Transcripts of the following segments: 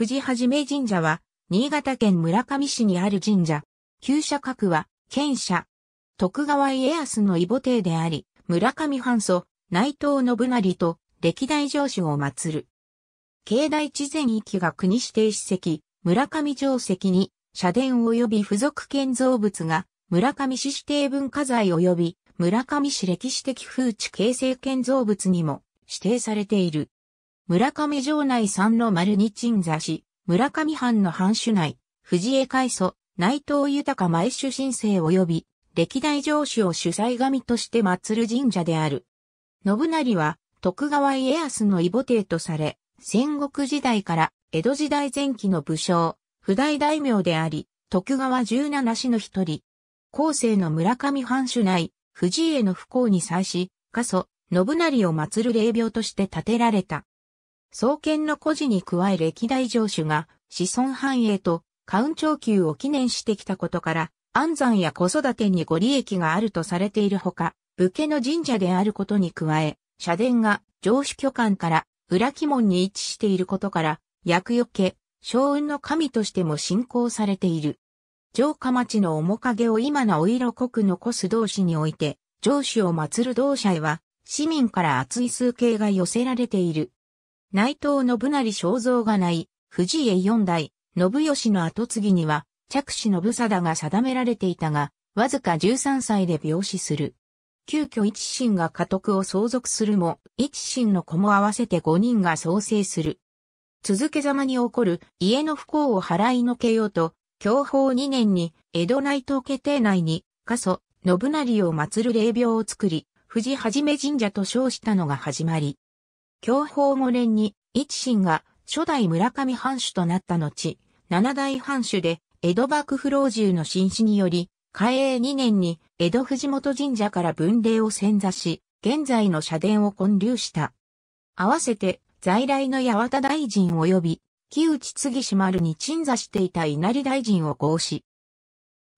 富は始め神社は、新潟県村上市にある神社。旧社格は、県社。徳川家康の異母帝であり、村上藩祖、内藤信成と、歴代城主を祀る。境内地全域が国指定史跡、村上城跡に、社殿及び付属建造物が、村上市指定文化財及び、村上市歴史的風地形成建造物にも指定されている。村上城内三の丸に鎮座し、村上藩の藩主内、藤江海祖、内藤豊毎主神聖及び、歴代城主を主催神として祀る神社である。信成は、徳川家康の異母帝とされ、戦国時代から江戸時代前期の武将、不代大名であり、徳川十七氏の一人。後世の村上藩主内、藤江の不幸に際し、過疎、信成を祀る霊廟として建てられた。創建の故事に加え歴代城主が子孫繁栄と官長級を記念してきたことから、安産や子育てにご利益があるとされているほか、武家の神社であることに加え、社殿が城主居間から裏鬼門に位置していることから、厄除け、将運の神としても信仰されている。城下町の面影を今なお色濃く残す同士において、城主を祀る同社へは、市民から厚い数形が寄せられている。内藤信成肖像がない、藤家四代、信義の後継ぎには、着手信貞が定められていたが、わずか13歳で病死する。急遽一心が家督を相続するも、一心の子も合わせて5人が創生する。続けざまに起こる家の不幸を払いのけようと、享保2年に江戸内藤家邸内に、過疎、信成を祀る霊廟を作り、藤はじめ神社と称したのが始まり。享保五年に、一心が初代村上藩主となった後、七代藩主で、江戸幕府老中の紳士により、開営2年に江戸藤本神社から文礼を遷座し、現在の社殿を建立した。合わせて、在来の八幡大臣及び、木内継島丸に鎮座していた稲荷大臣を合し。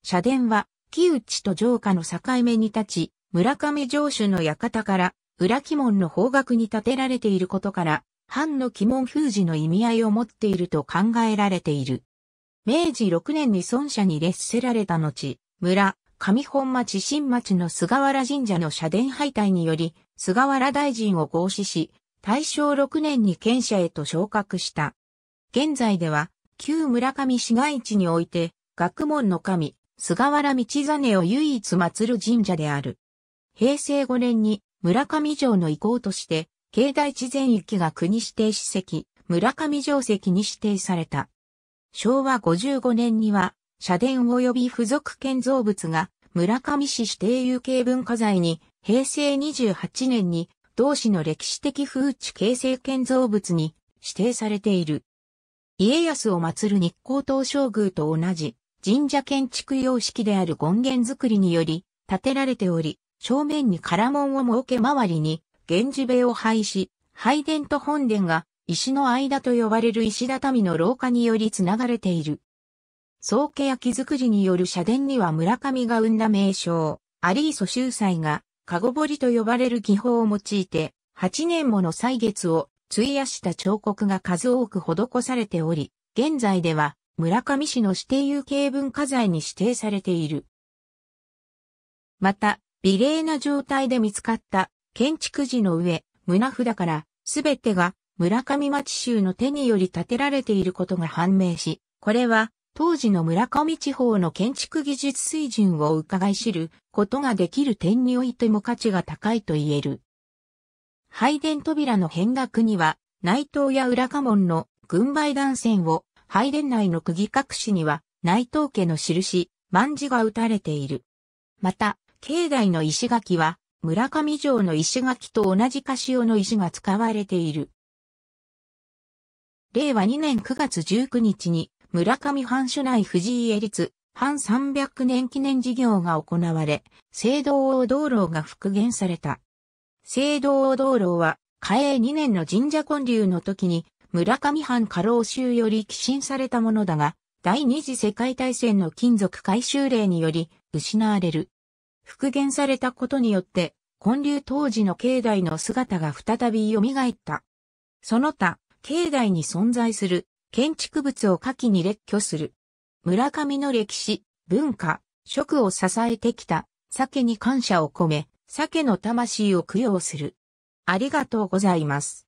社殿は、木内と城下の境目に立ち、村上城主の館から裏鬼門の方角に建てられていることから、藩の鬼門封じの意味合いを持っていると考えられている。明治6年に孫社に列せられた後、村、上本町新町の菅原神社の社殿敗退により、菅原大臣を合祀し、大正6年に県社へと昇格した。現在では、旧村上市街地において、学問の神、菅原道真を唯一祀る神社である。平成5年に村上城の遺構として、境内地全域が国指定史跡、村上城跡に指定された。昭和55年には、社殿及び付属建造物が村上市指定有形文化財に、平成28年に同市の歴史的風地形成建造物に指定されている。家康を祀る日光東照宮と同じ神社建築様式である権現造りにより建てられており、正面に唐門を設け周りに源氏塀を廃し、拝殿と本殿が石の間と呼ばれる石畳の廊下により繋がれている。宗家や木造りによる社殿には村上が生んだ名称、アリーソ秀才が、籠堀と呼ばれる技法を用いて、8年もの歳月を費やした彫刻が数多く施されており、現在では村上市の指定有形文化財に指定されている。また、美麗な状態で見つかった建築時の上、胸札からすべてが村上町州の手により建てられていることが判明し、これは当時の村上地方の建築技術水準を伺い知ることができる点においても価値が高いと言える。拝殿扉の変額には、内藤や裏家門の軍配断線を、拝殿内の釘隠しには、内藤家の印、万字が打たれている。また、境内の石垣は、村上城の石垣と同じカシオの石が使われている。令和2年9月19日に、村上藩主内藤井江立、藩300年記念事業が行われ、青銅王道路が復元された。青銅王道路は、嘉永2年の神社建立の時に、村上藩過労州より寄進されたものだが、第二次世界大戦の金属回収令により、失われる。復元されたことによって、建立当時の境内の姿が再び蘇った。その他、境内に存在する建築物を下記に列挙する。村上の歴史、文化、食を支えてきた、鮭に感謝を込め、鮭の魂を供養する。ありがとうございます。